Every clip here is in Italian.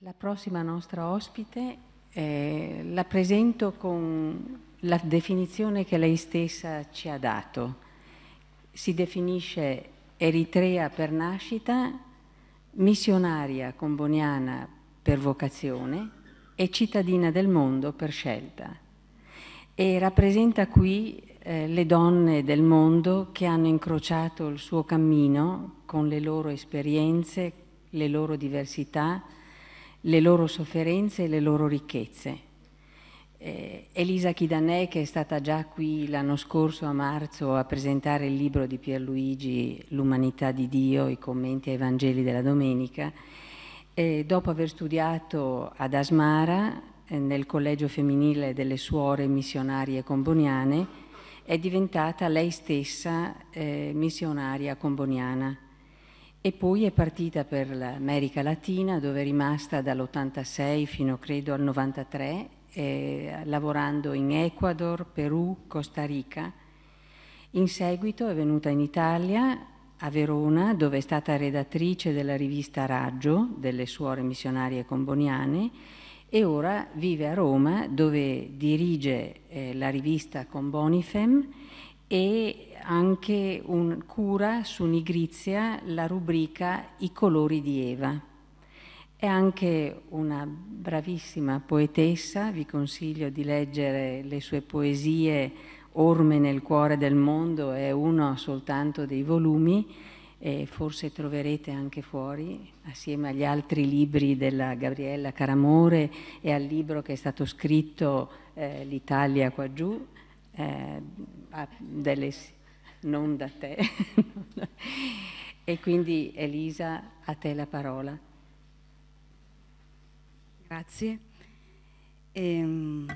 La prossima nostra ospite eh, la presento con la definizione che lei stessa ci ha dato. Si definisce eritrea per nascita, missionaria comboniana per vocazione e cittadina del mondo per scelta. E rappresenta qui eh, le donne del mondo che hanno incrociato il suo cammino con le loro esperienze, le loro diversità, le loro sofferenze e le loro ricchezze. Eh, Elisa Chidanè, che è stata già qui l'anno scorso a marzo a presentare il libro di Pierluigi L'umanità di Dio, i commenti ai Vangeli della domenica, eh, dopo aver studiato ad Asmara eh, nel collegio femminile delle suore missionarie comboniane, è diventata lei stessa eh, missionaria comboniana e poi è partita per l'America Latina dove è rimasta dall'86 fino credo al 93 eh, lavorando in Ecuador, Perù, Costa Rica. In seguito è venuta in Italia a Verona dove è stata redattrice della rivista Raggio delle suore missionarie comboniane e ora vive a Roma dove dirige eh, la rivista Combonifem e anche un, cura su Nigrizia la rubrica I colori di Eva. È anche una bravissima poetessa, vi consiglio di leggere le sue poesie Orme nel cuore del mondo è uno soltanto dei volumi e forse troverete anche fuori, assieme agli altri libri della Gabriella Caramore e al libro che è stato scritto eh, L'Italia qua giù, eh, dall'es- non da te. e quindi Elisa, a te la parola. Grazie. Ehm,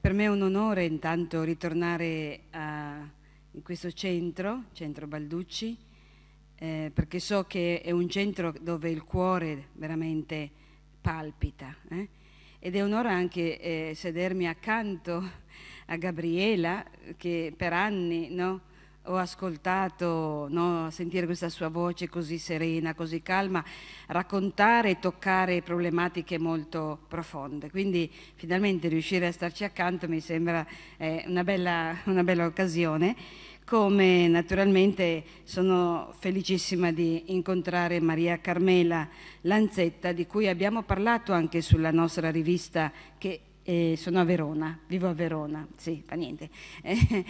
per me è un onore intanto ritornare a, in questo centro, Centro Balducci, eh, perché so che è un centro dove il cuore veramente palpita. Eh? Ed è un'ora anche eh, sedermi accanto a Gabriela che per anni no, ho ascoltato no, sentire questa sua voce così serena, così calma, raccontare e toccare problematiche molto profonde. Quindi finalmente riuscire a starci accanto mi sembra eh, una, bella, una bella occasione come naturalmente sono felicissima di incontrare Maria Carmela Lanzetta, di cui abbiamo parlato anche sulla nostra rivista che eh, sono a Verona, vivo a Verona, sì, fa niente. Eh,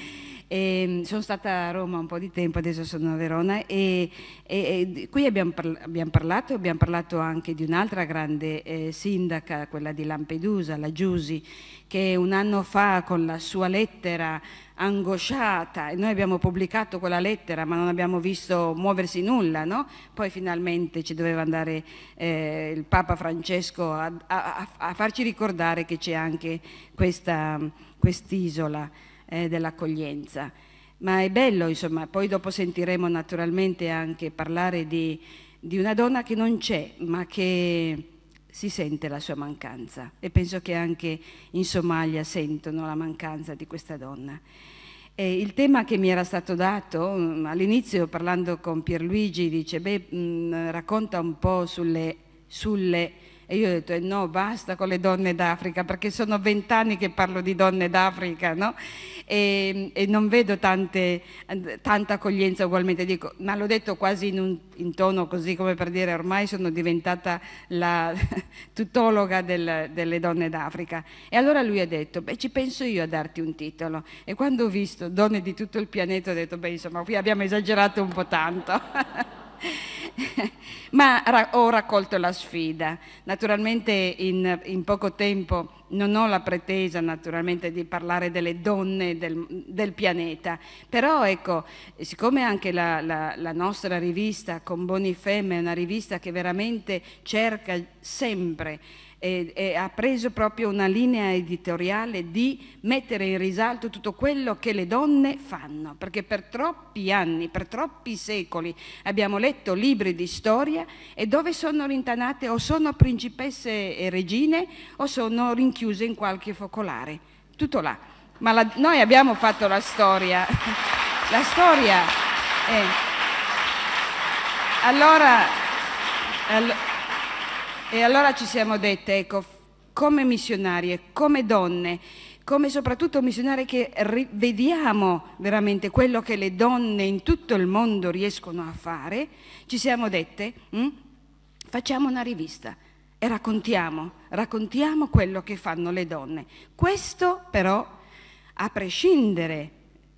eh, sono stata a Roma un po' di tempo, adesso sono a Verona e, e qui abbiamo, parla abbiamo, parlato, abbiamo parlato anche di un'altra grande eh, sindaca, quella di Lampedusa, la Giusi, che un anno fa con la sua lettera angosciata e noi abbiamo pubblicato quella lettera ma non abbiamo visto muoversi nulla, no? poi finalmente ci doveva andare eh, il Papa Francesco a, a, a, farci ricordare che c'è anche questa, quest'isola eh, dell'accoglienza. Ma è bello, insomma, poi dopo sentiremo naturalmente anche parlare di, di una donna che non c'è, ma che si sente la sua mancanza e penso che anche in Somalia sentono la mancanza di questa donna. E il tema che mi era stato dato mm, all'inizio parlando con Pierluigi dice, beh, mh, mm, racconta un po' sulle, sulle e io ho detto, eh, no, basta con le donne d'Africa, perché sono vent'anni che parlo di donne d'Africa, no? E, e non vedo tante, tanta accoglienza ugualmente, Dico, ma l'ho detto quasi in, un, in tono così come per dire, ormai sono diventata la tutologa del, delle donne d'Africa. E allora lui ha detto, beh, ci penso io a darti un titolo. E quando ho visto donne di tutto il pianeta, ho detto, beh, insomma, qui abbiamo esagerato un po' tanto. ma ra ho raccolto la sfida. Naturalmente in, in, poco tempo non ho la pretesa naturalmente di parlare delle donne del, del pianeta, però ecco, siccome anche la, la, la nostra rivista con Bonifemme è una rivista che veramente cerca sempre e, e ha preso proprio una linea editoriale di mettere in risalto tutto quello che le donne fanno, perché per troppi anni, per troppi secoli abbiamo letto libri di storia e dove sono rintanate o sono principesse e regine o sono rinchiuse in qualche focolare, tutto là. Ma la, noi abbiamo fatto la storia, la storia... è... Eh. Allora, allora e allora ci siamo dette, ecco, come missionarie, come donne, come soprattutto missionarie che vediamo veramente quello che le donne in tutto il mondo riescono a fare, ci siamo dette, mh, mm, facciamo una rivista e raccontiamo, raccontiamo quello che fanno le donne. Questo però a prescindere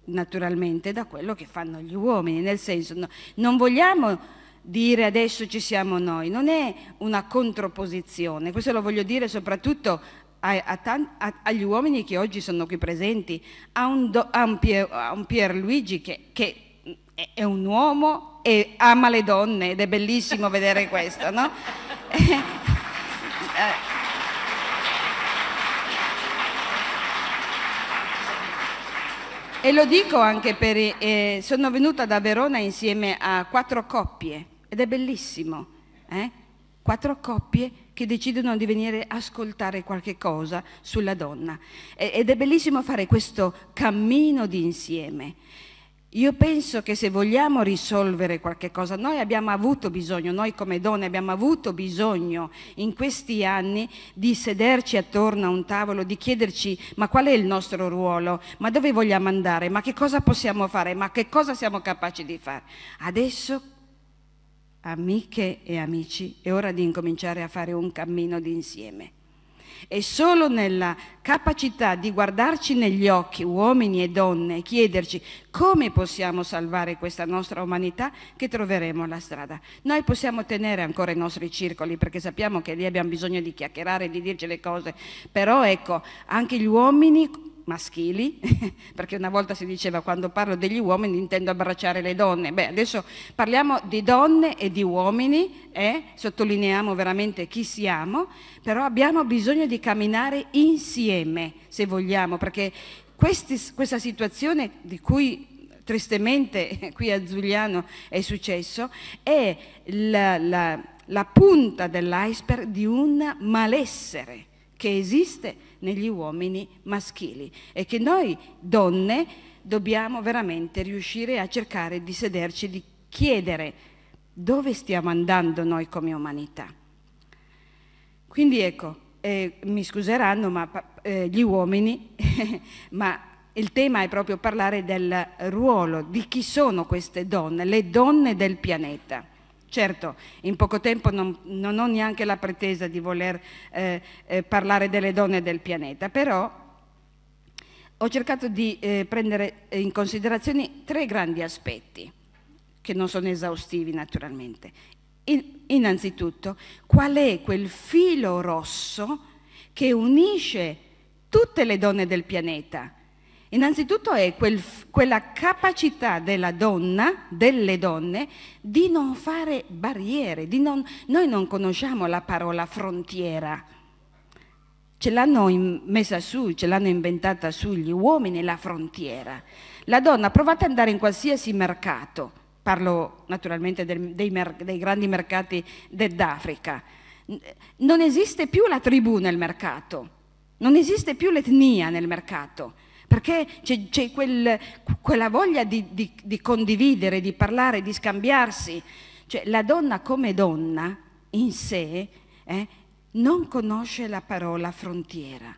naturalmente da quello che fanno gli uomini, nel senso no, non vogliamo dire adesso ci siamo noi, non è una controposizione, questo lo voglio dire soprattutto a, a a, agli uomini che oggi sono qui presenti, a un, do, un, Pier, un Pierluigi che, che, è un uomo e ama le donne ed è bellissimo vedere questo, no? Eh. e lo dico anche per... Eh, sono venuta da Verona insieme a quattro coppie ed è bellissimo. Eh? Quattro coppie che decidono di venire ascoltare qualche cosa sulla donna ed è bellissimo fare questo cammino di insieme. Io penso che se vogliamo risolvere qualche cosa, noi abbiamo avuto bisogno, noi come donne abbiamo avuto bisogno in questi anni di sederci attorno a un tavolo, di chiederci ma qual è il nostro ruolo, ma dove vogliamo andare, ma che cosa possiamo fare, ma che cosa siamo capaci di fare. Adesso amiche e amici, è ora di incominciare a fare un cammino d'insieme. È solo nella capacità di guardarci negli occhi, uomini e donne, e chiederci come possiamo salvare questa nostra umanità, che troveremo la strada. Noi possiamo tenere ancora i nostri circoli, perché sappiamo che lì abbiamo bisogno di chiacchierare, di dirci le cose, però ecco, anche gli uomini maschili, perché una volta si diceva quando parlo degli uomini intendo abbracciare le donne, beh adesso parliamo di donne e di uomini, eh? sottolineiamo veramente chi siamo, però abbiamo bisogno di camminare insieme se vogliamo, perché questi, questa situazione di cui tristemente qui a Zugliano è successo, è la, la, la punta dell'iceberg di un malessere che esiste negli uomini maschili e che noi donne dobbiamo veramente riuscire a cercare di sederci, di chiedere dove stiamo andando noi come umanità. Quindi ecco, eh, mi scuseranno ma, eh, gli uomini, ma il tema è proprio parlare del ruolo, di chi sono queste donne, le donne del pianeta. Certo, in poco tempo non, non ho neanche la pretesa di voler eh, eh, parlare delle donne del pianeta, però ho cercato di eh, prendere in considerazione tre grandi aspetti, che non sono esaustivi naturalmente. In, innanzitutto, qual è quel filo rosso che unisce tutte le donne del pianeta? Innanzitutto è quel, quella capacità della donna, delle donne, di non fare barriere. Non, noi non conosciamo la parola frontiera. Ce l'hanno messa su, ce l'hanno inventata sugli uomini la frontiera. La donna, provate ad andare in qualsiasi mercato, parlo naturalmente del, dei, dei grandi mercati d'Africa, non esiste più la tribù nel mercato, non esiste più l'etnia nel mercato perché c'è, c'è quel, quella voglia di, di, di, condividere, di parlare, di scambiarsi. Cioè, la donna come donna in sé eh, non conosce la parola frontiera,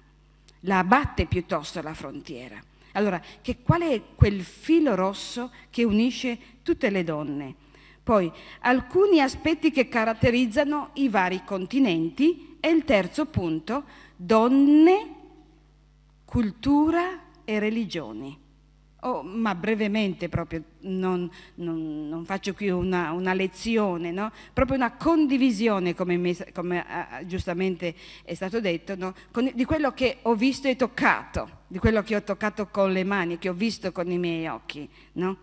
la abbatte piuttosto la frontiera. Allora, che, qual è quel filo rosso che unisce tutte le donne? Poi, alcuni aspetti che caratterizzano i vari continenti e il terzo punto, donne, cultura, e religioni. Oh, ma brevemente proprio, non, non, non faccio qui una, una lezione, no? proprio una condivisione, come, come uh, giustamente è stato detto, no? con, di quello che ho visto e toccato, di quello che ho toccato con le mani, che ho visto con i miei occhi. No?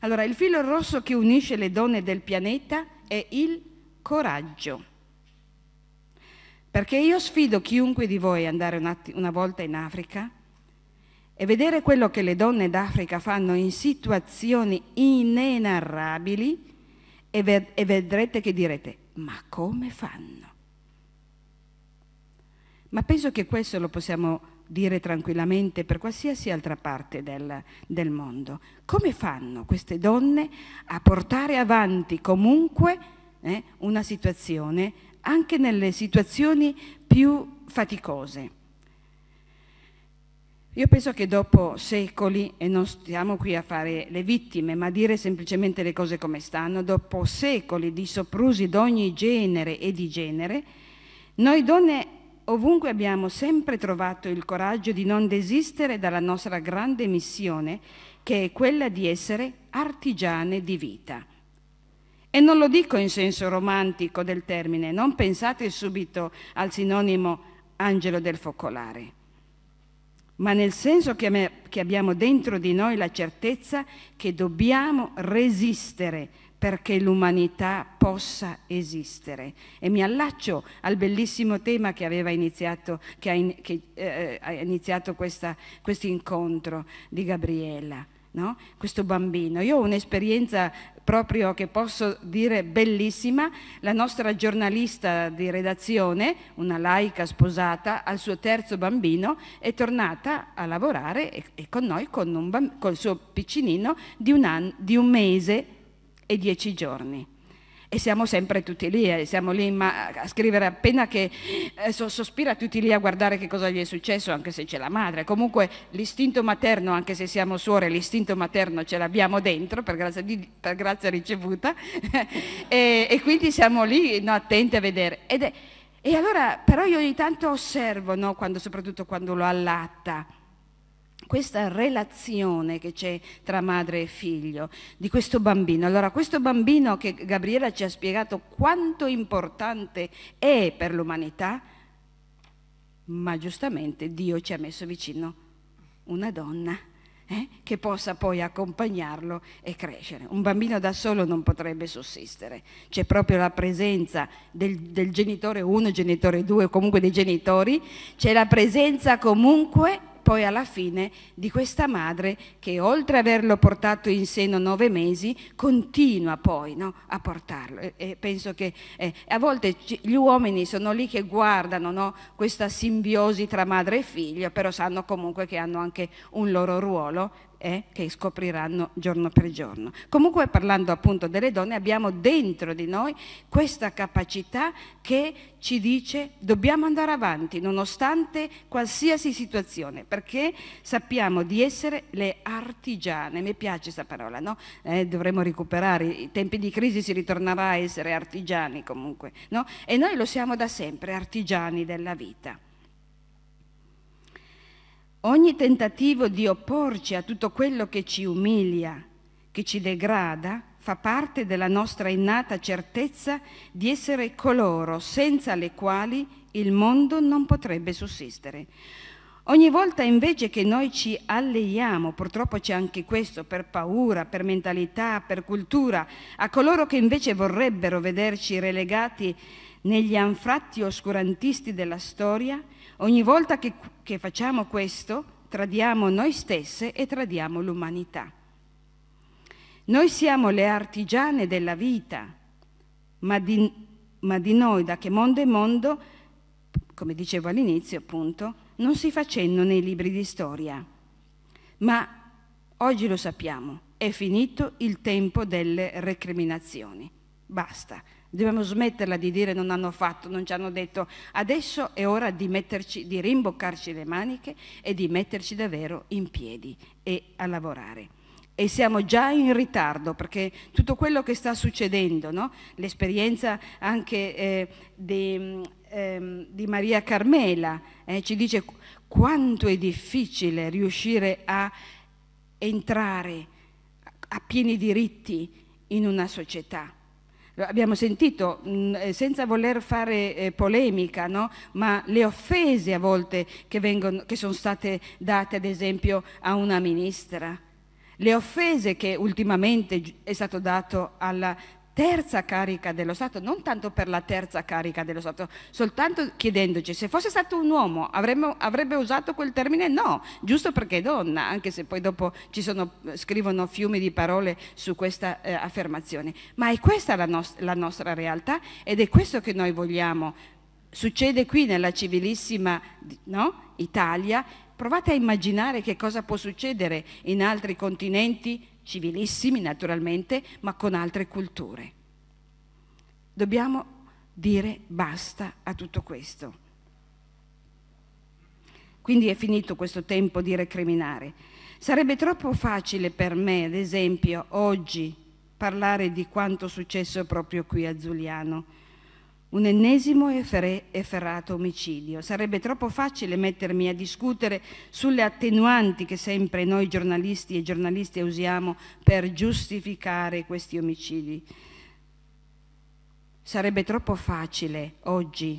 Allora, il filo rosso che unisce le donne del pianeta è il coraggio. Perché io sfido chiunque di voi ad andare una, una volta in Africa e vedere quello che le donne d'Africa fanno in situazioni inenarrabili e, ved- e vedrete che direte, ma come fanno? Ma penso che questo lo possiamo dire tranquillamente per qualsiasi altra parte del, del, mondo. Come fanno queste donne a portare avanti comunque eh, una situazione, anche nelle situazioni più faticose? Io penso che dopo secoli, e non stiamo qui a fare le vittime, ma a dire semplicemente le cose come stanno, dopo secoli di soprusi d'ogni genere e di genere, noi donne ovunque abbiamo sempre trovato il coraggio di non desistere dalla nostra grande missione, che è quella di essere artigiane di vita. E non lo dico in senso romantico del termine, non pensate subito al sinonimo angelo del focolare ma nel senso che, che abbiamo dentro di noi la certezza che dobbiamo resistere perché l'umanità possa esistere. E mi allaccio al bellissimo tema che aveva iniziato, che ha, in, che, eh, ha iniziato questo incontro di Gabriella. No? questo bambino. Io ho un'esperienza proprio che posso dire bellissima, la nostra giornalista di redazione, una laica sposata al suo terzo bambino, è tornata a lavorare e, e con noi con il suo piccinino di un, an, di un mese e dieci giorni e siamo sempre tutti lì, eh, siamo lì a scrivere appena che eh, sospira tutti lì a guardare che cosa gli è successo anche se c'è la madre. Comunque l'istinto materno, anche se siamo suore, l'istinto materno ce l'abbiamo dentro per grazia, di, per grazia ricevuta e, e, quindi siamo lì no, attenti a vedere. È, e allora però io ogni tanto osservo, no, quando, soprattutto quando lo allatta questa relazione che c'è tra madre e figlio, di questo bambino. Allora, questo bambino che Gabriella ci ha spiegato quanto importante è per l'umanità, ma giustamente Dio ci ha messo vicino una donna. Eh, che possa poi accompagnarlo e crescere. Un bambino da solo non potrebbe sussistere, c'è proprio la presenza del, del genitore 1, genitore 2, comunque dei genitori, c'è la presenza comunque poi alla fine di questa madre che oltre ad averlo portato in seno nove mesi continua poi no, a portarlo. E, e penso che eh, a volte gli uomini sono lì che guardano no, questa simbiosi tra madre e figlio, però sanno comunque che hanno anche un loro ruolo eh, che scopriranno giorno per giorno. Comunque parlando appunto delle donne abbiamo dentro di noi questa capacità che ci dice dobbiamo andare avanti nonostante qualsiasi situazione perché sappiamo di essere le artigiane, mi piace questa parola, no? eh, dovremmo recuperare, i tempi di crisi si ritornerà a essere artigiani comunque no? e noi lo siamo da sempre, artigiani della vita. Ogni tentativo di opporci a tutto quello che ci umilia, che ci degrada, fa parte della nostra innata certezza di essere coloro senza le quali il mondo non potrebbe sussistere. Ogni volta invece che noi ci alleiamo, purtroppo c'è anche questo per paura, per mentalità, per cultura, a coloro che invece vorrebbero vederci relegati negli anfratti oscurantisti della storia, ogni volta che che facciamo questo tradiamo noi stesse e tradiamo l'umanità. Noi siamo le artigiane della vita, ma di, ma di noi da che mondo è mondo, come dicevo all'inizio appunto, non si facendo nei libri di storia. Ma oggi lo sappiamo, è finito il tempo delle recriminazioni. Basta, Dobbiamo smetterla di dire non hanno fatto, non ci hanno detto. Adesso è ora di, metterci, di rimboccarci le maniche e di metterci davvero in piedi e a lavorare e siamo già in ritardo perché tutto quello che sta succedendo, no? l'esperienza anche eh, di, eh, di, Maria Carmela eh, ci dice quanto è difficile riuscire a entrare a pieni diritti in una società abbiamo sentito, mh, mm, eh, senza voler fare eh, polemica, no? ma le offese a volte che, vengono, che sono state date ad esempio a una ministra, le offese che ultimamente è stato dato alla terza carica dello Stato, non tanto per la terza carica dello Stato, soltanto chiedendoci se fosse stato un uomo avremmo, avrebbe usato quel termine? No, giusto perché è donna, anche se poi dopo ci sono, scrivono fiumi di parole su questa eh, affermazione. Ma è questa la, nos la nostra realtà ed è questo che noi vogliamo. Succede qui nella civilissima no? Italia. Provate a immaginare che cosa può succedere in altri continenti civilissimi naturalmente, ma con altre culture. Dobbiamo dire basta a tutto questo. Quindi è finito questo tempo di recriminare. Sarebbe troppo facile per me, ad esempio, oggi parlare di quanto è successo proprio qui a Zuliano un ennesimo e efferrato omicidio. Sarebbe troppo facile mettermi a discutere sulle attenuanti che sempre noi giornalisti e giornaliste usiamo per giustificare questi omicidi. Sarebbe troppo facile oggi,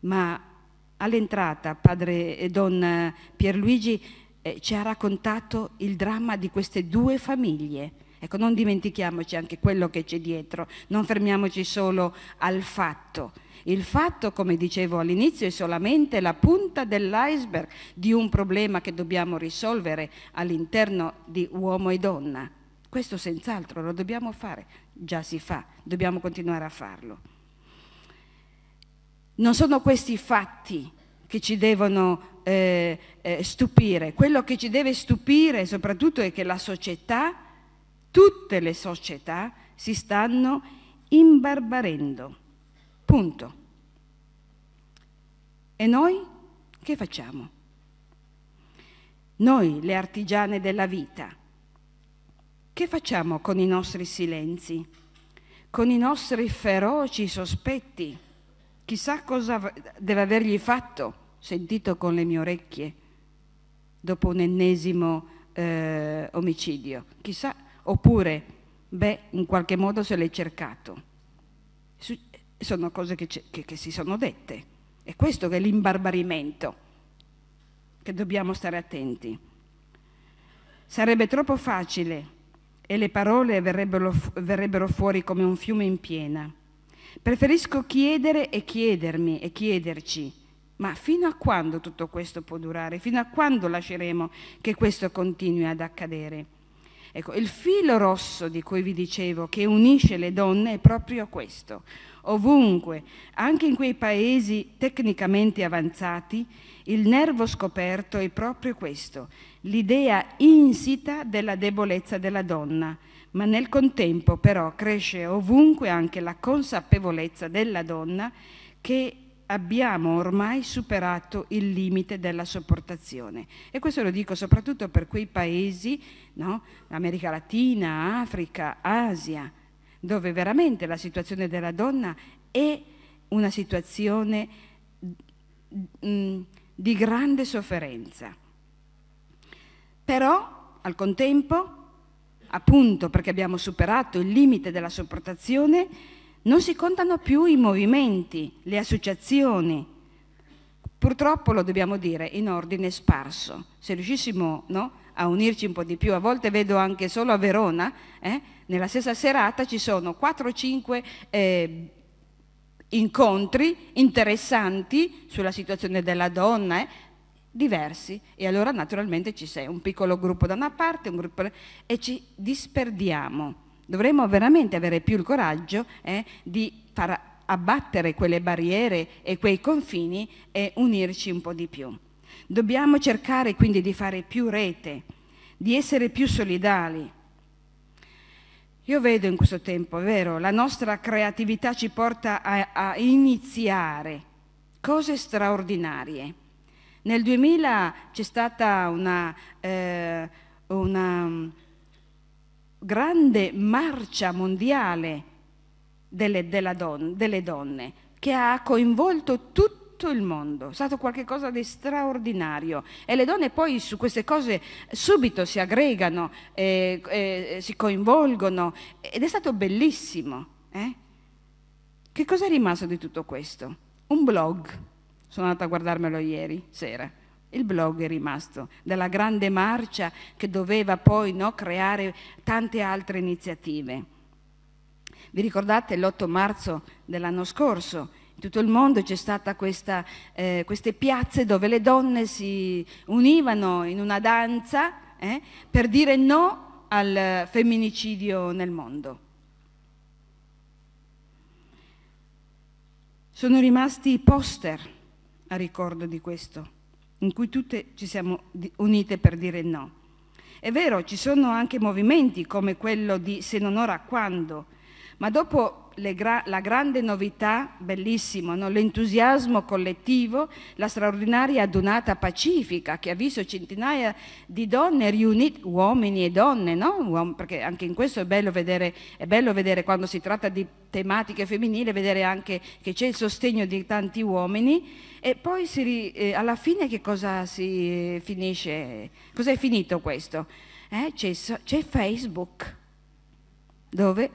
ma all'entrata padre e Don Pierluigi eh, ci ha raccontato il dramma di queste due famiglie Ecco, non dimentichiamoci anche quello che c'è dietro, non fermiamoci solo al fatto. Il fatto, come dicevo all'inizio, è solamente la punta dell'iceberg di un problema che dobbiamo risolvere all'interno di uomo e donna. Questo senz'altro lo dobbiamo fare, già si fa, dobbiamo continuare a farlo. Non sono questi fatti che ci devono eh, eh, stupire, quello che ci deve stupire soprattutto è che la società tutte le società si stanno imbarbarendo. Punto. E noi che facciamo? Noi, le artigiane della vita, che facciamo con i nostri silenzi, con i nostri feroci sospetti? Chissà cosa deve avergli fatto, sentito con le mie orecchie, dopo un ennesimo eh, omicidio. Chissà oppure, beh, in qualche modo se l'hai cercato. sono cose che, che, che si sono dette. È questo che è l'imbarbarimento, che dobbiamo stare attenti. Sarebbe troppo facile e le parole verrebbero, verrebbero fuori come un fiume in piena. Preferisco chiedere e chiedermi e chiederci, ma fino a quando tutto questo può durare? Fino a quando lasceremo che questo continui ad accadere? Ecco, il filo rosso di cui vi dicevo che unisce le donne è proprio questo. Ovunque, anche in quei paesi tecnicamente avanzati, il nervo scoperto è proprio questo, l'idea insita della debolezza della donna, ma nel contempo però cresce ovunque anche la consapevolezza della donna che abbiamo ormai superato il limite della sopportazione e questo lo dico soprattutto per quei paesi, no? America Latina, Africa, Asia, dove veramente la situazione della donna è una situazione mm, di grande sofferenza. Però al contempo, appunto perché abbiamo superato il limite della sopportazione, non si contano più i movimenti, le associazioni. Purtroppo, lo dobbiamo dire, in ordine sparso. Se riuscissimo no, a unirci un po' di più, a volte vedo anche solo a Verona, eh, nella stessa serata ci sono 4-5 eh, incontri interessanti sulla situazione della donna, eh, diversi e allora naturalmente ci sei un piccolo gruppo da una parte, un gruppo e ci disperdiamo. Dovremmo veramente avere più il coraggio eh, di far abbattere quelle barriere e quei confini e unirci un po' di più. Dobbiamo cercare quindi di fare più rete, di essere più solidali. Io vedo in questo tempo, è vero, la nostra creatività ci porta a, a iniziare cose straordinarie. Nel 2000 c'è stata una, eh, una grande marcia mondiale delle, don, delle donne che ha coinvolto tutto il mondo, è stato qualcosa di straordinario e le donne poi su queste cose subito si aggregano, eh, eh, si coinvolgono ed è stato bellissimo. Eh? Che cosa è rimasto di tutto questo? Un blog, sono andata a guardarmelo ieri sera il blog è rimasto dalla grande marcia che doveva poi no, creare tante altre iniziative. Vi ricordate l'8 marzo dell'anno scorso? In tutto il mondo c'è stata questa, eh, queste piazze dove le donne si univano in una danza eh, per dire no al femminicidio nel mondo. Sono rimasti i poster a ricordo di questo in cui tutte ci siamo unite per dire no. È vero, ci sono anche movimenti come quello di se non ora quando, ma dopo gra la grande novità, bellissimo, no? l'entusiasmo collettivo, la straordinaria adunata pacifica che ha visto centinaia di donne riunite, uomini e donne, no? perché anche in questo è bello, vedere, è bello vedere quando si tratta di tematiche femminili, vedere anche che c'è il sostegno di tanti uomini e poi si, eh, alla fine che cosa si finisce? Cos'è finito questo? Eh? c'è Facebook dove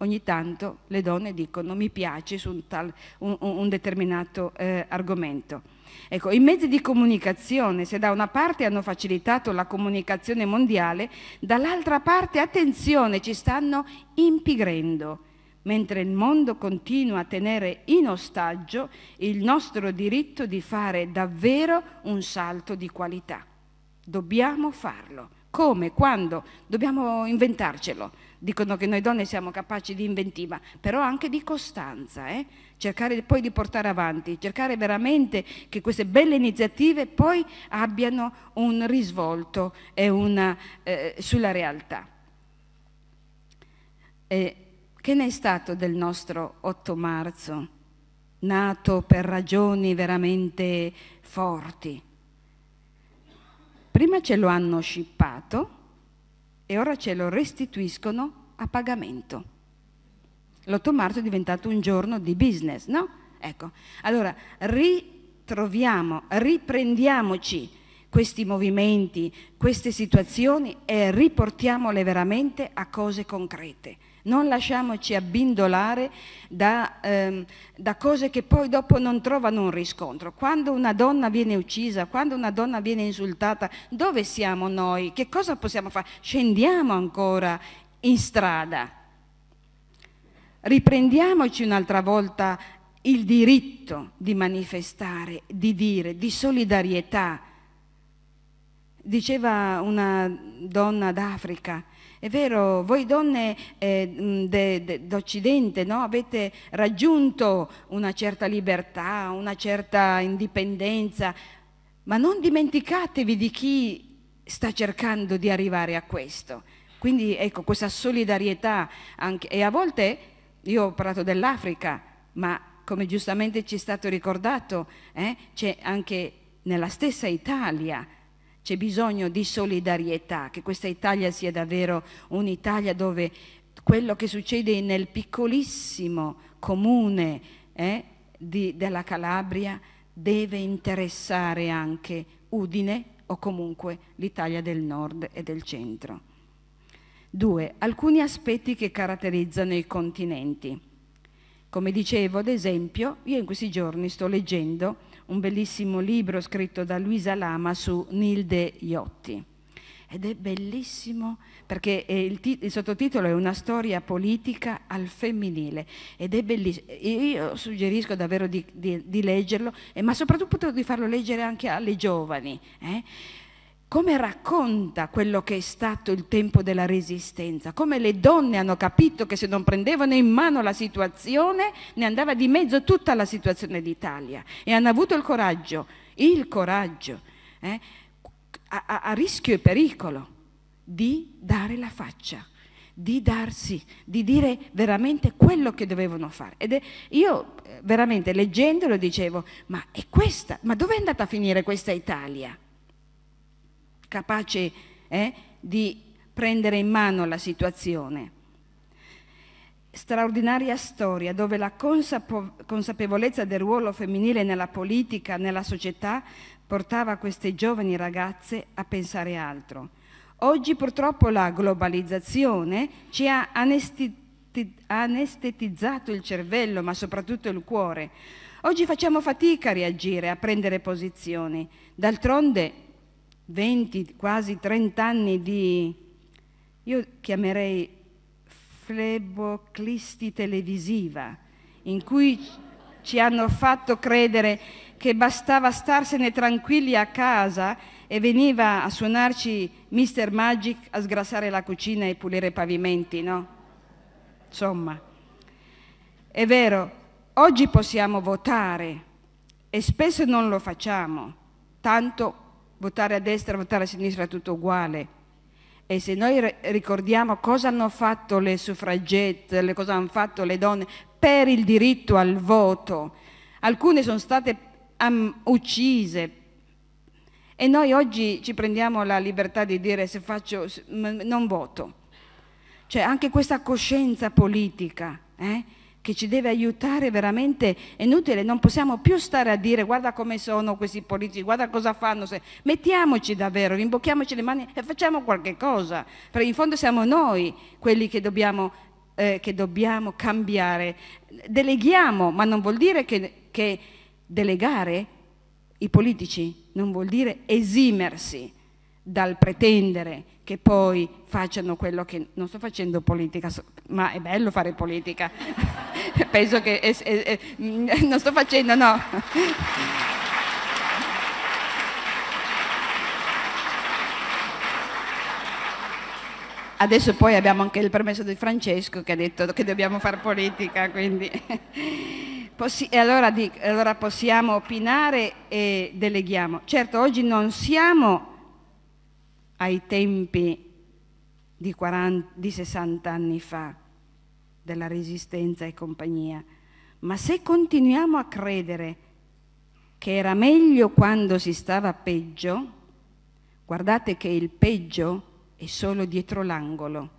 ogni tanto le donne dicono mi piace su un, tal, un, un determinato eh, argomento. Ecco, i mezzi di comunicazione, se da una parte hanno facilitato la comunicazione mondiale, dall'altra parte, attenzione, ci stanno impigrendo mentre il mondo continua a tenere in ostaggio il nostro diritto di fare davvero un salto di qualità. Dobbiamo farlo. Come? Quando? Dobbiamo inventarcelo dicono che noi donne siamo capaci di inventiva, però anche di costanza, eh? cercare poi di portare avanti, cercare veramente che queste belle iniziative poi abbiano un risvolto una, eh, sulla realtà. E che ne è stato del nostro 8 marzo, nato per ragioni veramente forti? Prima ce lo hanno scippato, e ora ce lo restituiscono a pagamento. L'8 marzo è diventato un giorno di business, no? Ecco, allora ritroviamo, riprendiamoci questi movimenti, queste situazioni e riportiamole veramente a cose concrete non lasciamoci abbindolare da, ehm, da, cose che poi dopo non trovano un riscontro. Quando una donna viene uccisa, quando una donna viene insultata, dove siamo noi? Che cosa possiamo fare? Scendiamo ancora in strada. Riprendiamoci un'altra volta il diritto di manifestare, di dire, di solidarietà. Diceva una donna d'Africa, è vero, voi donne eh, d'Occidente no? avete raggiunto una certa libertà, una certa indipendenza, ma non dimenticatevi di chi sta cercando di arrivare a questo. Quindi ecco, questa solidarietà anche, e a volte, io ho parlato dell'Africa, ma come giustamente ci è stato ricordato, eh, c'è anche nella stessa Italia c'è bisogno di solidarietà, che questa Italia sia davvero un'Italia dove quello che succede nel piccolissimo comune eh, di, della Calabria deve interessare anche Udine o comunque l'Italia del nord e del centro. Due, alcuni aspetti che caratterizzano i continenti. Come dicevo, ad esempio, io in questi giorni sto leggendo un bellissimo libro scritto da Luisa Lama su Nilde Iotti. Ed è bellissimo perché è eh, il, il, sottotitolo è Una storia politica al femminile ed è bellissimo. Io suggerisco davvero di, di, di leggerlo, eh, ma soprattutto di farlo leggere anche alle giovani. Eh? come racconta quello che è stato il tempo della resistenza, come le donne hanno capito che se non prendevano in mano la situazione ne andava di mezzo tutta la situazione d'Italia e hanno avuto il coraggio, il coraggio, eh, a, a, rischio e pericolo, di dare la faccia di darsi, di dire veramente quello che dovevano fare. Ed è, io eh, veramente leggendolo dicevo, ma è questa, ma dove è andata a finire questa Italia? capace eh, di prendere in mano la situazione. Straordinaria storia dove la consapo- consapevolezza del ruolo femminile nella politica, nella società, portava queste giovani ragazze a pensare altro. Oggi purtroppo la globalizzazione ci ha anestetizzato il cervello, ma soprattutto il cuore. Oggi facciamo fatica a reagire, a prendere posizioni. D'altronde 20, quasi 30 anni di, io chiamerei fleboclisti televisiva, in cui ci hanno fatto credere che bastava starsene tranquilli a casa e veniva a suonarci Mr. Magic a sgrassare la cucina e pulire i pavimenti, no? Insomma, è vero, oggi possiamo votare e spesso non lo facciamo, tanto votare a destra, votare a sinistra è tutto uguale. E se noi ricordiamo cosa hanno fatto le suffragette, cosa hanno fatto le donne per il diritto al voto, alcune sono state um, uccise. E noi oggi ci prendiamo la libertà di dire se faccio, non voto. Cioè anche questa coscienza politica. Eh? che ci deve aiutare veramente, è inutile, non possiamo più stare a dire guarda come sono questi politici, guarda cosa fanno, mettiamoci davvero, rimbocchiamoci le mani e facciamo qualche cosa, perché in fondo siamo noi quelli che dobbiamo, eh, che dobbiamo cambiare. Deleghiamo, ma non vuol dire che, che delegare i politici, non vuol dire esimersi dal pretendere che poi facciano quello che non sto facendo politica, ma è bello fare politica. Penso che è, è, è, mm, non sto facendo, no. Adesso poi abbiamo anche il permesso di Francesco che ha detto che dobbiamo fare politica, quindi e allora, allora possiamo opinare e deleghiamo. Certo, oggi non siamo ai tempi di, 40, di 60 anni fa, della resistenza e compagnia, ma se continuiamo a credere che era meglio quando si stava peggio, guardate che il peggio è solo dietro l'angolo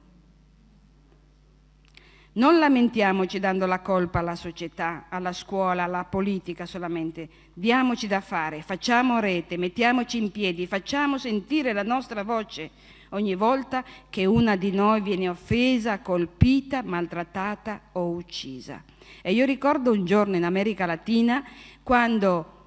non lamentiamoci dando la colpa alla società, alla scuola, alla politica solamente. Diamoci da fare, facciamo rete, mettiamoci in piedi, facciamo sentire la nostra voce ogni volta che una di noi viene offesa, colpita, maltrattata o uccisa. E io ricordo un giorno in America Latina quando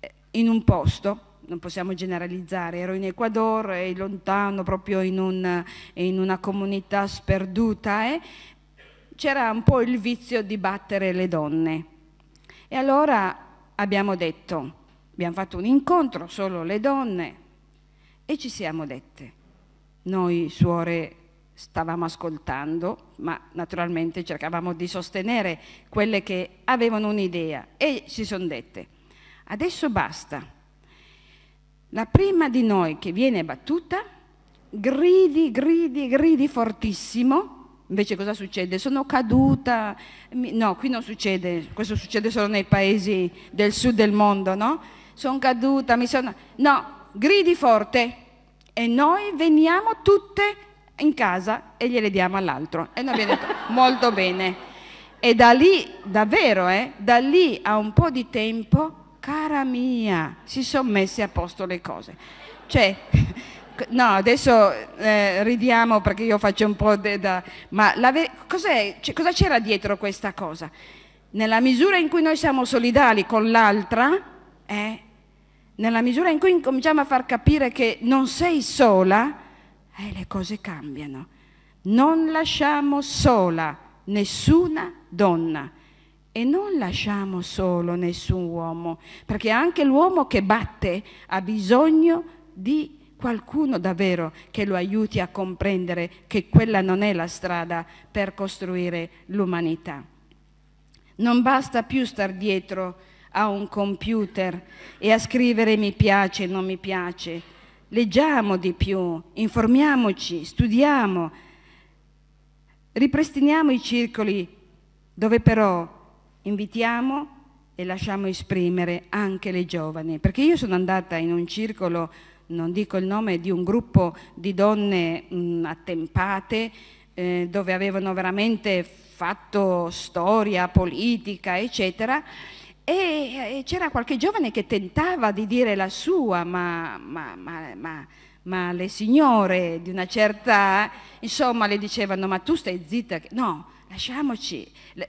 eh, in un posto non possiamo generalizzare, ero in Ecuador, e eh, lontano, proprio in, un, in una comunità sperduta, eh? c'era un po' il vizio di battere le donne. E allora abbiamo detto, abbiamo fatto un incontro solo le donne e ci siamo dette. Noi suore stavamo ascoltando, ma naturalmente cercavamo di sostenere quelle che avevano un'idea e si sono dette, adesso basta. La prima di noi che viene battuta gridi, gridi, gridi fortissimo Invece cosa succede? Sono caduta, no, qui non succede, questo succede solo nei paesi del sud del mondo, no? Sono caduta, mi sono... No, gridi forte e noi veniamo tutte in casa e gliele diamo all'altro. E noi abbiamo detto molto bene. E da lì, davvero, eh, da lì a un po' di tempo, cara mia, si sono messe a posto le cose. Cioè, Ecco, no, adesso eh, ridiamo perché io faccio un po' de, da... Ma cioè, cosa c'era dietro questa cosa? Nella misura in cui noi siamo solidali con l'altra, eh, nella misura in cui cominciamo a far capire che non sei sola, eh, le cose cambiano. Non lasciamo sola nessuna donna e non lasciamo solo nessun uomo, perché anche l'uomo che batte ha bisogno di qualcuno davvero che lo aiuti a comprendere che quella non è la strada per costruire l'umanità. Non basta più star dietro a un computer e a scrivere mi piace, non mi piace. Leggiamo di più, informiamoci, studiamo, ripristiniamo i circoli dove però invitiamo e lasciamo esprimere anche le giovani. Perché io sono andata in un circolo non dico il nome, di un gruppo di donne mh, attempate eh, dove avevano veramente fatto storia, politica, eccetera. E, e c'era qualche giovane che tentava di dire la sua, ma, ma, ma, ma le signore di una certa, insomma, le dicevano, ma tu stai zitta, no, lasciamoci,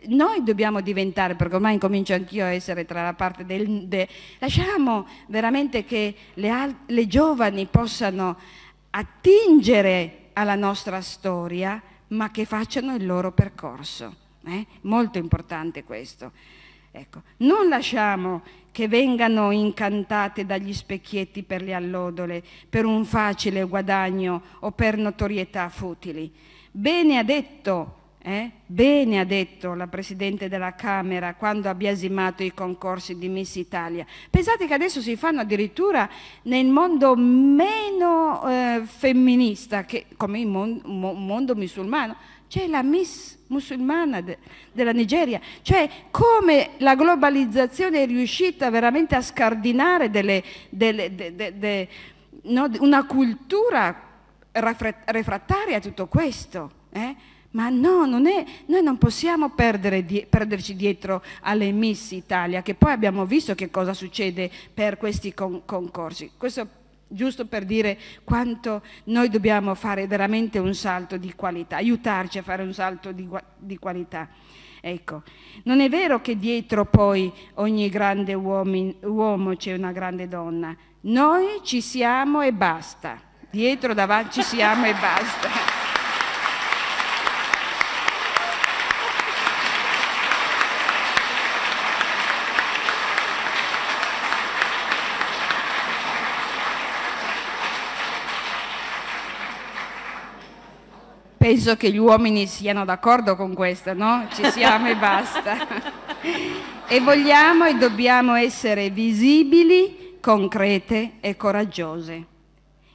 noi dobbiamo diventare, perché ormai incomincio anch'io a essere tra la parte del... De, lasciamo veramente che le, le giovani possano attingere alla nostra storia, ma che facciano il loro percorso. Eh? Molto importante questo. Ecco, non lasciamo che vengano incantate dagli specchietti per le allodole, per un facile guadagno o per notorietà futili. Bene ha detto eh? Bene ha detto la Presidente della Camera quando ha biasimato i concorsi di Miss Italia. Pensate che adesso si fanno addirittura nel mondo meno eh, femminista, che, come il mon mo mondo musulmano, c'è la Miss musulmana de della Nigeria. Cioè come la globalizzazione è riuscita veramente a scardinare delle, delle, de no, una cultura refrattaria a tutto questo. Eh? Ma no, non è, noi non possiamo di, perderci dietro alle Miss Italia, che poi abbiamo visto che cosa succede per questi con, concorsi. Questo giusto per dire quanto noi dobbiamo fare veramente un salto di qualità, aiutarci a fare un salto di, di qualità. Ecco, non è vero che dietro poi ogni grande uomo, uomo c'è una grande donna. Noi ci siamo e basta. Dietro, davanti ci siamo e basta. penso che gli uomini siano d'accordo con questo, no? Ci siamo e basta. e vogliamo e dobbiamo essere visibili, concrete e coraggiose.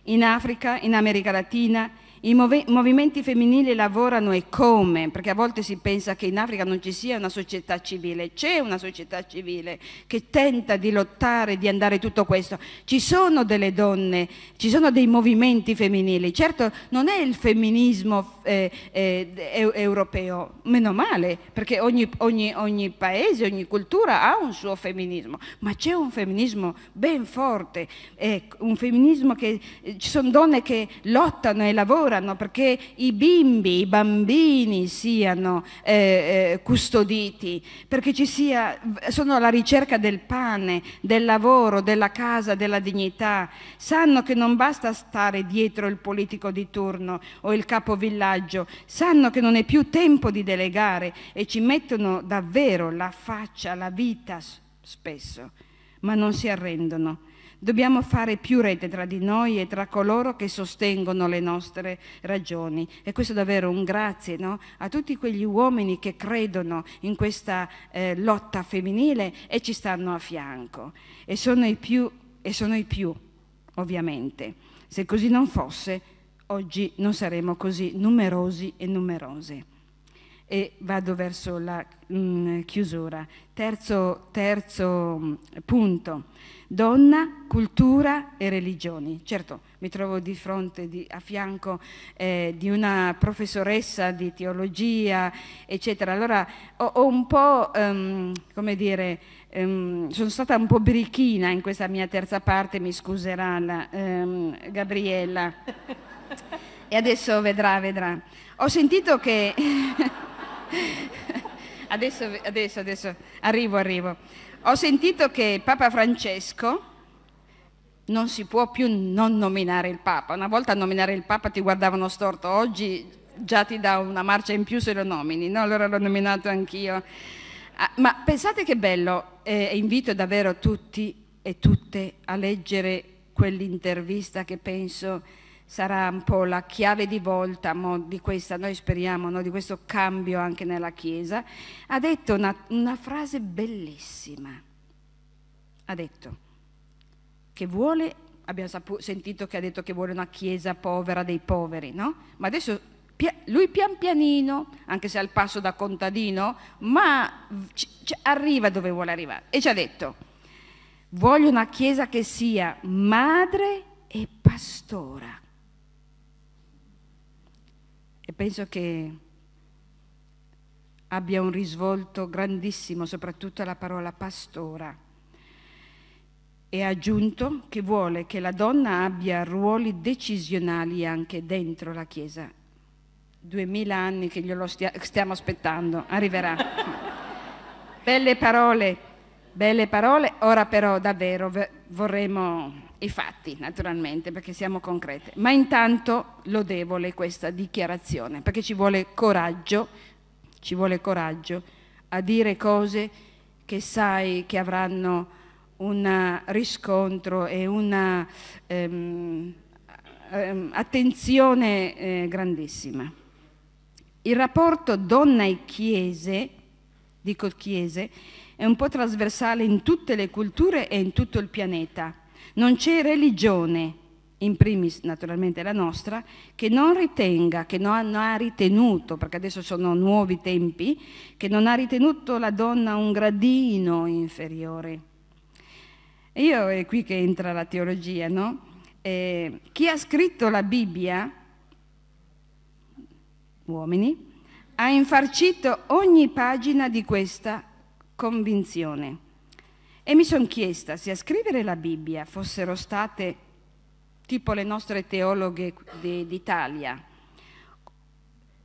In Africa, in America Latina, i mov movimenti femminili lavorano e come? Perché a volte si pensa che in Africa non ci sia una società civile. C'è una società civile che tenta di lottare, di andare tutto questo. Ci sono delle donne, ci sono dei movimenti femminili. Certo non è il femminismo eh, eh, europeo, meno male, perché ogni, ogni, ogni paese, ogni cultura ha un suo femminismo, ma c'è un femminismo ben forte, eh, un femminismo che eh, ci sono donne che lottano e lavorano assicurano perché i bimbi, i bambini siano eh, eh, custoditi, perché ci sia, sono alla ricerca del pane, del lavoro, della casa, della dignità. Sanno che non basta stare dietro il politico di turno o il capovillaggio, sanno che non è più tempo di delegare e ci mettono davvero la faccia, la vita spesso, ma non si arrendono Dobbiamo fare più rete tra di noi e tra coloro che sostengono le nostre ragioni. E questo è davvero un grazie no? a tutti quegli uomini che credono in questa eh, lotta femminile e ci stanno a fianco. E sono i più, e sono i più ovviamente. Se così non fosse, oggi non saremmo così numerosi e numerose e vado verso la mh, mm, chiusura. Terzo, terzo, mm, punto, donna, cultura e religioni. Certo, mi trovo di fronte, di, a fianco eh, di una professoressa di teologia, eccetera. Allora ho, ho un po', um, come dire, um, sono stata un po' birichina in questa mia terza parte, mi scuserà la, um, Gabriella. e adesso vedrà, vedrà. Ho sentito che... adesso, adesso, adesso, arrivo, arrivo. Ho sentito che Papa Francesco non si può più non nominare il Papa. Una volta a nominare il Papa ti guardavano storto, oggi già ti dà una marcia in più se lo nomini, no? Allora l'ho nominato anch'io. Ah, ma pensate che bello, eh, invito davvero tutti e tutte a leggere quell'intervista che penso sarà un po' la chiave di volta di questa, noi speriamo, no, di questo cambio anche nella Chiesa, ha detto una, una frase bellissima. Ha detto che vuole, abbiamo saputo, sentito che ha detto che vuole una Chiesa povera dei poveri, no? Ma adesso lui pian pianino, anche se al passo da contadino, ma arriva dove vuole arrivare. E ci ha detto, voglio una Chiesa che sia madre e pastora e penso che abbia un risvolto grandissimo, soprattutto alla parola pastora. E ha aggiunto che vuole che la donna abbia ruoli decisionali anche dentro la Chiesa. Duemila anni che glielo stia- stiamo aspettando, arriverà. belle parole, belle parole, ora però davvero vorremmo i fatti naturalmente perché siamo concrete, ma intanto lodevole questa dichiarazione perché ci vuole coraggio, ci vuole coraggio a dire cose che sai che avranno un riscontro e una ehm, ehm, attenzione eh, grandissima. Il rapporto donna e chiese, dico chiese, è un po' trasversale in tutte le culture e in tutto il pianeta non c'è religione, in primis naturalmente la nostra, che non ritenga, che non ha ritenuto, perché adesso sono nuovi tempi, che non ha ritenuto la donna un gradino inferiore. E io è qui che entra la teologia, no? Eh, chi ha scritto la Bibbia, uomini, ha infarcito ogni pagina di questa convinzione. E mi sono chiesta se a scrivere la Bibbia fossero state tipo le nostre teologhe d'Italia,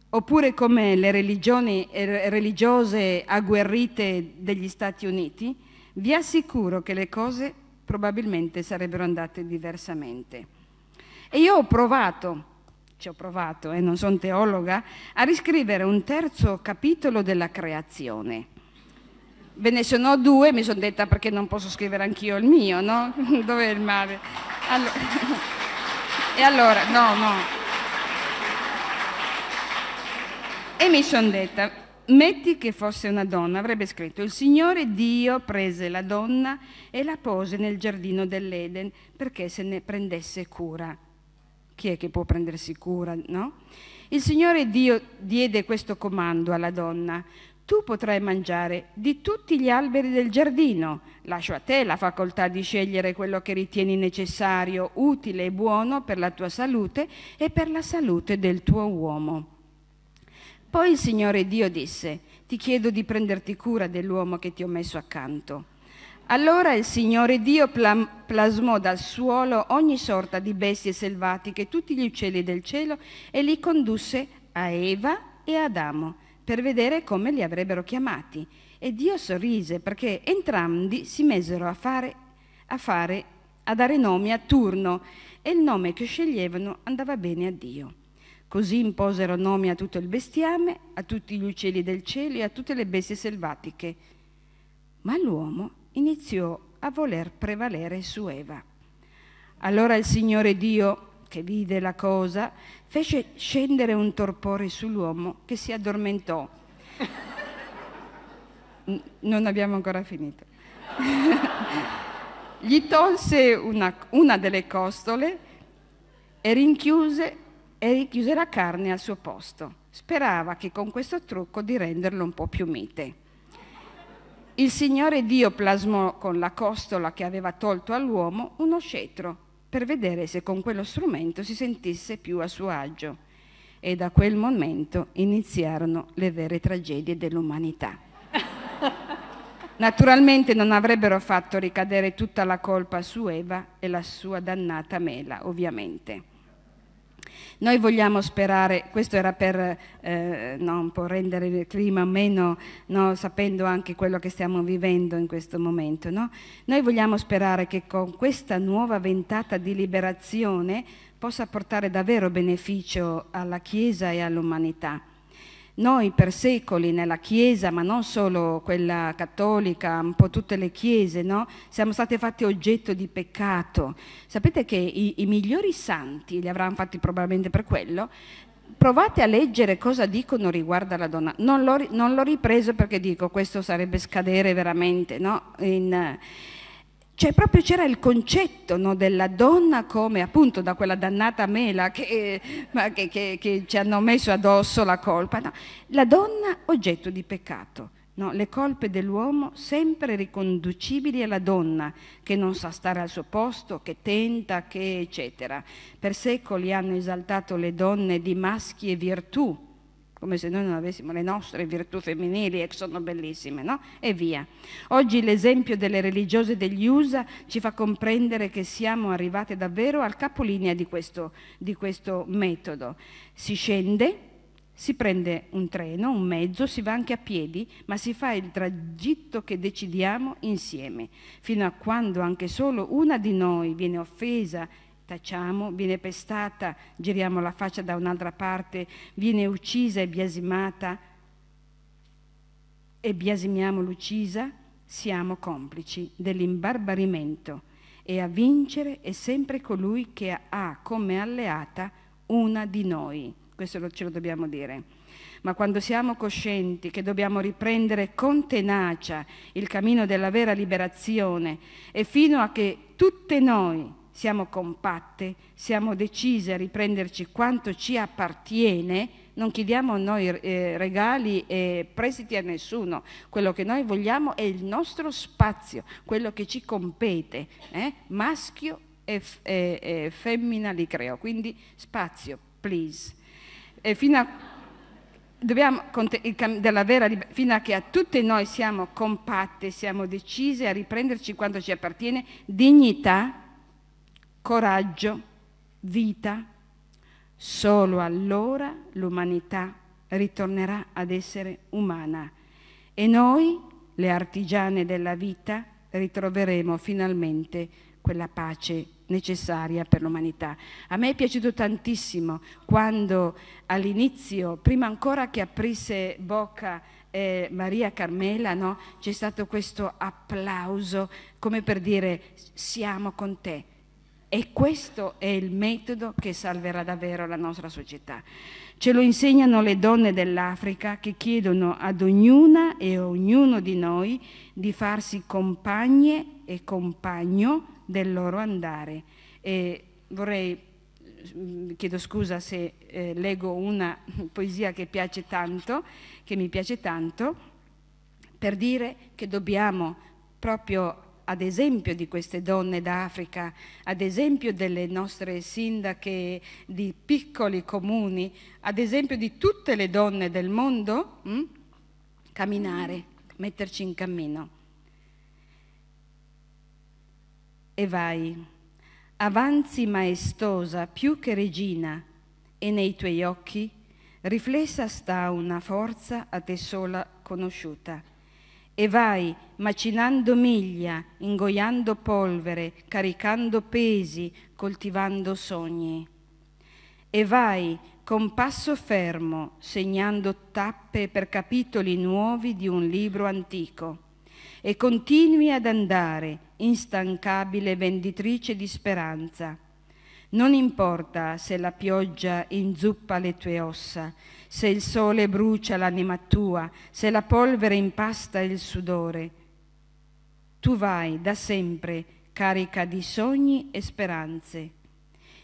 oppure come le religioni er, religiose agguerrite degli Stati Uniti, vi assicuro che le cose probabilmente sarebbero andate diversamente. E io ho provato, ci ho provato e eh, non sono teologa, a riscrivere un terzo capitolo della creazione ve ne sono due, mi sono detta perché non posso scrivere anch'io il mio, no? Dov'è il male? Allora... e allora, no, no. E mi sono detta, metti che fosse una donna, avrebbe scritto, il Signore Dio prese la donna e la pose nel giardino dell'Eden perché se ne prendesse cura. Chi è che può prendersi cura, no? Il Signore Dio diede questo comando alla donna, tu potrai mangiare di tutti gli alberi del giardino. Lascio a te la facoltà di scegliere quello che ritieni necessario, utile e buono per la tua salute e per la salute del tuo uomo. Poi il Signore Dio disse, ti chiedo di prenderti cura dell'uomo che ti ho messo accanto. Allora il Signore Dio plasmò dal suolo ogni sorta di bestie selvatiche, tutti gli uccelli del cielo, e li condusse a Eva e Adamo per vedere come li avrebbero chiamati. E Dio sorrise perché entrambi si mesero a fare, a fare, a dare nomi a turno e il nome che sceglievano andava bene a Dio. Così imposero nomi a tutto il bestiame, a tutti gli uccelli del cielo e a tutte le bestie selvatiche. Ma l'uomo iniziò a voler prevalere su Eva. Allora il Signore Dio che vide la cosa, fece scendere un torpore sull'uomo che si addormentò. non abbiamo ancora finito. Gli tolse una, una, delle costole e rinchiuse, e rinchiuse la carne al suo posto. Sperava che con questo trucco di renderlo un po' più mite. Il Signore Dio plasmò con la costola che aveva tolto all'uomo uno scettro per vedere se con quello strumento si sentisse più a suo agio. E da quel momento iniziarono le vere tragedie dell'umanità. Naturalmente non avrebbero fatto ricadere tutta la colpa su Eva e la sua dannata mela, ovviamente. Noi vogliamo sperare, questo era per eh, no, un po' rendere il clima meno, no, sapendo anche quello che stiamo vivendo in questo momento, no? noi vogliamo sperare che con questa nuova ventata di liberazione possa portare davvero beneficio alla Chiesa e all'umanità. Noi per secoli nella Chiesa, ma non solo quella cattolica, un po' tutte le Chiese, no? siamo state fatte oggetto di peccato. Sapete che i, i migliori santi, li avranno fatti probabilmente per quello, provate a leggere cosa dicono riguardo alla donna. Non l'ho, ripreso perché dico questo sarebbe scadere veramente no? in, cioè proprio c'era il concetto no, della donna come appunto da quella dannata mela che, che, che, che ci hanno messo addosso la colpa, no? la donna oggetto di peccato. No, le colpe dell'uomo sempre riconducibili alla donna che non sa stare al suo posto, che tenta, che eccetera. Per secoli hanno esaltato le donne di maschi e virtù, come se noi non avessimo le nostre virtù femminili e sono bellissime, no? E via. Oggi l'esempio delle religiose degli USA ci fa comprendere che siamo arrivate davvero al capolinea di questo, di questo metodo. Si scende, si prende un treno, un mezzo, si va anche a piedi, ma si fa il tragitto che decidiamo insieme, fino a quando anche solo una di noi viene offesa Tacciamo, viene pestata, giriamo la faccia da un'altra parte, viene uccisa e biasimata e biasimiamo l'uccisa, siamo complici dell'imbarbarimento e a vincere è sempre colui che ha come alleata una di noi. Questo ce lo dobbiamo dire. Ma quando siamo coscienti che dobbiamo riprendere con tenacia il cammino della vera liberazione e fino a che tutte noi siamo compatte, siamo decise a riprenderci quanto ci appartiene, non chiediamo noi eh, regali e prestiti a nessuno, quello che noi vogliamo è il nostro spazio, quello che ci compete, eh? maschio e, e, e, femmina li creo, quindi spazio, please. E fino a, dobbiamo, della vera, fino a che a tutte noi siamo compatte, siamo decise a riprenderci quanto ci appartiene, dignità, coraggio, vita, solo allora l'umanità ritornerà ad essere umana e noi, le artigiane della vita, ritroveremo finalmente quella pace necessaria per l'umanità. A me è piaciuto tantissimo quando all'inizio, prima ancora che aprisse bocca eh, Maria Carmela, no? c'è stato questo applauso come per dire siamo con te e questo è il metodo che salverà davvero la nostra società. Ce lo insegnano le donne dell'Africa che chiedono ad ognuna e ognuno di noi di farsi compagne e compagno del loro andare. E vorrei, mm, chiedo scusa se eh, leggo una poesia che piace tanto, che mi piace tanto, per dire che dobbiamo proprio ad esempio di queste donne d'Africa, ad esempio delle nostre sindache di piccoli comuni, ad esempio di tutte le donne del mondo, mh? Mm? camminare, metterci in cammino. E vai, avanzi maestosa più che regina, e nei tuoi occhi riflessa sta una forza a te sola conosciuta e vai macinando miglia, ingoiando polvere, caricando pesi, coltivando sogni. E vai con passo fermo, segnando tappe per capitoli nuovi di un libro antico. E continui ad andare, instancabile venditrice di speranza. Non importa se la pioggia inzuppa le tue ossa, se il sole brucia l'anima tua, se la polvere impasta il sudore. Tu vai da sempre carica di sogni e speranze.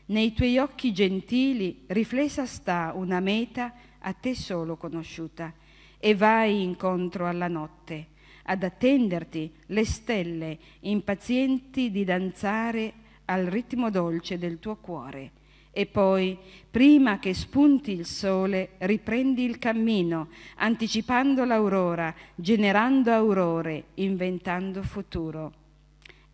Nei tuoi occhi gentili riflessa sta una meta a te solo conosciuta e vai incontro alla notte ad attenderti le stelle impazienti di danzare al ritmo dolce del tuo cuore. E poi, prima che spunti il sole, riprendi il cammino, anticipando l'aurora, generando aurore, inventando futuro.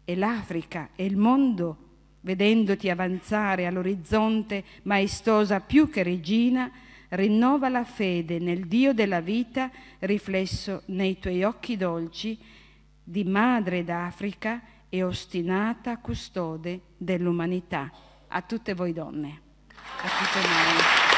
E l'Africa e il mondo, vedendoti avanzare all'orizzonte, maestosa più che regina, rinnova la fede nel Dio della vita, riflesso nei tuoi occhi dolci, di madre d'Africa e ostinata custode dell'umanità a tutte voi donne, a tutte noi.